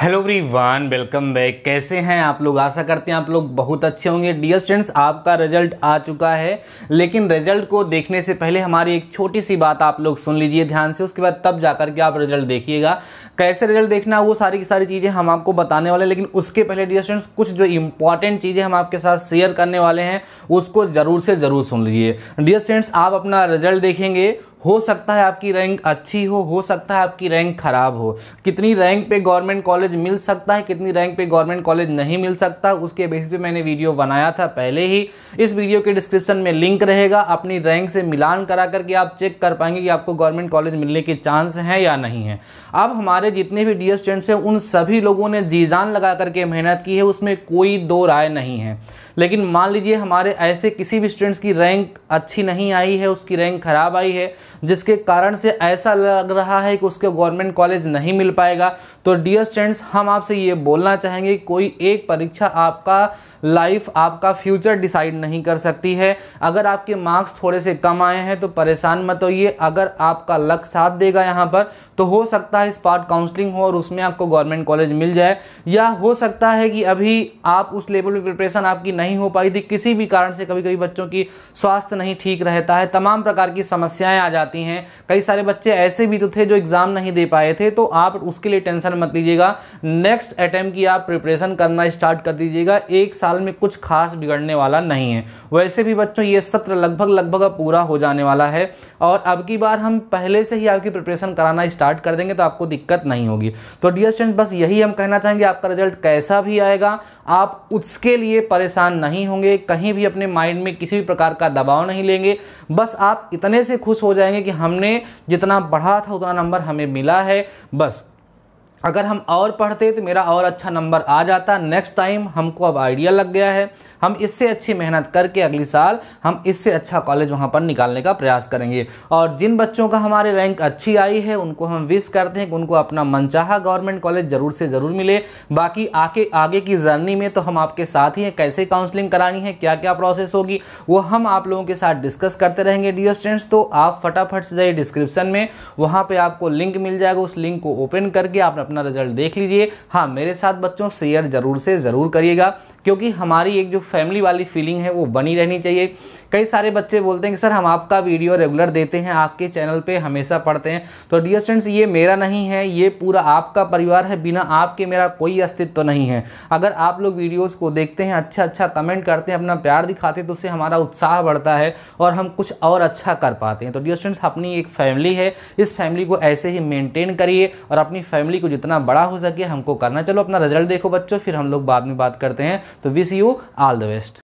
Hello everyone welcome back कैसे हैं आप लोग आशा करते हैं आप लोग बहुत अच्छे होंगे डियर स्टूडेंट्स आपका रिजल्ट आ चुका है लेकिन रिजल्ट को देखने से पहले हमारी एक छोटी सी बात आप लोग सुन लीजिए ध्यान से उसके बाद तब जाकर के आप रिजल्ट देखिएगा कैसे रिजल्ट देखना वो सारी की सारी चीज़ें हम आपको बताने वाले हैं लेकिन उसके पहले डियर स्टूडेंट्स कुछ जो इंपॉर्टेंट चीज़ें हम आपके साथ शेयर करने वाले हैं उसको ज़रूर से ज़रूर सुन लीजिए डियर स्टूडेंट्स आप अपना रिजल्ट देखेंगे हो सकता है आपकी रैंक अच्छी हो हो सकता है आपकी रैंक ख़राब हो कितनी रैंक पे गवर्नमेंट कॉलेज मिल सकता है कितनी रैंक पे गवर्नमेंट कॉलेज नहीं मिल सकता उसके बेसिस पे मैंने वीडियो बनाया था पहले ही इस वीडियो के डिस्क्रिप्शन में लिंक रहेगा अपनी रैंक से मिलान करा करके आप चेक कर पाएंगे कि आपको गवर्नमेंट कॉलेज मिलने के चांस हैं या नहीं है अब हमारे जितने भी डी स्टूडेंट्स हैं उन सभी लोगों ने जी जान लगा करके मेहनत की है उसमें कोई दो राय नहीं है लेकिन मान लीजिए हमारे ऐसे किसी भी स्टूडेंट्स की रैंक अच्छी नहीं आई है उसकी रैंक ख़राब आई है जिसके कारण से ऐसा लग रहा है कि उसके गवर्नमेंट कॉलेज नहीं मिल पाएगा तो डियर स्टूडेंट्स हम आपसे ये बोलना चाहेंगे कोई एक परीक्षा आपका लाइफ आपका फ्यूचर डिसाइड नहीं कर सकती है अगर आपके मार्क्स थोड़े से कम आए हैं तो परेशान मत होइए अगर आपका लक साथ देगा यहाँ पर तो हो सकता है स्पार्ट काउंसलिंग हो और उसमें आपको गवर्नमेंट कॉलेज मिल जाए या हो सकता है कि अभी आप उस लेवल में प्रिपरेशन आपकी नहीं हो पाई थी किसी भी कारण से कभी कभी बच्चों की स्वास्थ्य नहीं ठीक रहता है तमाम प्रकार की समस्याएं आ जाती हैं कई सारे बच्चे ऐसे भी तो थे जो एग्ज़ाम नहीं दे पाए थे तो आप उसके लिए टेंशन मत लीजिएगा नेक्स्ट अटैम्प की आप प्रिपरेशन करना स्टार्ट कर दीजिएगा एक साल में कुछ खास बिगड़ने वाला नहीं है वैसे भी बच्चों ये सत्र लगभग लगभग पूरा हो जाने वाला है और अब की बार हम पहले से ही आपकी प्रिपरेशन कराना स्टार्ट कर देंगे तो आपको दिक्कत नहीं होगी तो डियर स्टूडेंट्स बस यही हम कहना चाहेंगे आपका रिजल्ट कैसा भी आएगा आप उसके लिए परेशान नहीं होंगे कहीं भी अपने माइंड में किसी भी प्रकार का दबाव नहीं लेंगे बस आप इतने से खुश हो जाए जाएंगे कि हमने जितना पढ़ा था उतना नंबर हमें मिला है बस अगर हम और पढ़ते तो मेरा और अच्छा नंबर आ जाता नेक्स्ट टाइम हमको अब आइडिया लग गया है हम इससे अच्छी मेहनत करके अगले साल हम इससे अच्छा कॉलेज वहाँ पर निकालने का प्रयास करेंगे और जिन बच्चों का हमारे रैंक अच्छी आई है उनको हम विश करते हैं कि उनको अपना मनचाहा गवर्नमेंट कॉलेज ज़रूर से ज़रूर मिले बाकी आके आगे की जर्नी में तो हम आपके साथ ही हैं कैसे काउंसलिंग करानी है क्या क्या प्रोसेस होगी वो हम आप लोगों के साथ डिस्कस करते रहेंगे डियर स्टूडेंट्स तो आप फटाफट से जाइए डिस्क्रिप्सन में वहाँ पर आपको लिंक मिल जाएगा उस लिंक को ओपन करके आप अपना अपना रिजल्ट देख लीजिए हाँ मेरे साथ बच्चों शेयर ज़रूर से ज़रूर करिएगा क्योंकि हमारी एक जो फैमिली वाली फीलिंग है वो बनी रहनी चाहिए कई सारे बच्चे बोलते हैं कि सर हम आपका वीडियो रेगुलर देते हैं आपके चैनल पे हमेशा पढ़ते हैं तो डियर स्टूडेंट्स ये मेरा नहीं है ये पूरा आपका परिवार है बिना आपके मेरा कोई अस्तित्व तो नहीं है अगर आप लोग वीडियोस को देखते हैं अच्छा अच्छा कमेंट करते हैं अपना प्यार दिखाते हैं तो उससे हमारा उत्साह बढ़ता है और हम कुछ और अच्छा कर पाते हैं तो डियर स्टूडेंट्स अपनी एक फैमिली है इस फैमिली को ऐसे ही मेनटेन करिए और अपनी फैमिली को जितना बड़ा हो सके हमको करना चलो अपना रिजल्ट देखो बच्चों फिर हम लोग बाद में बात करते हैं The VCU all the best.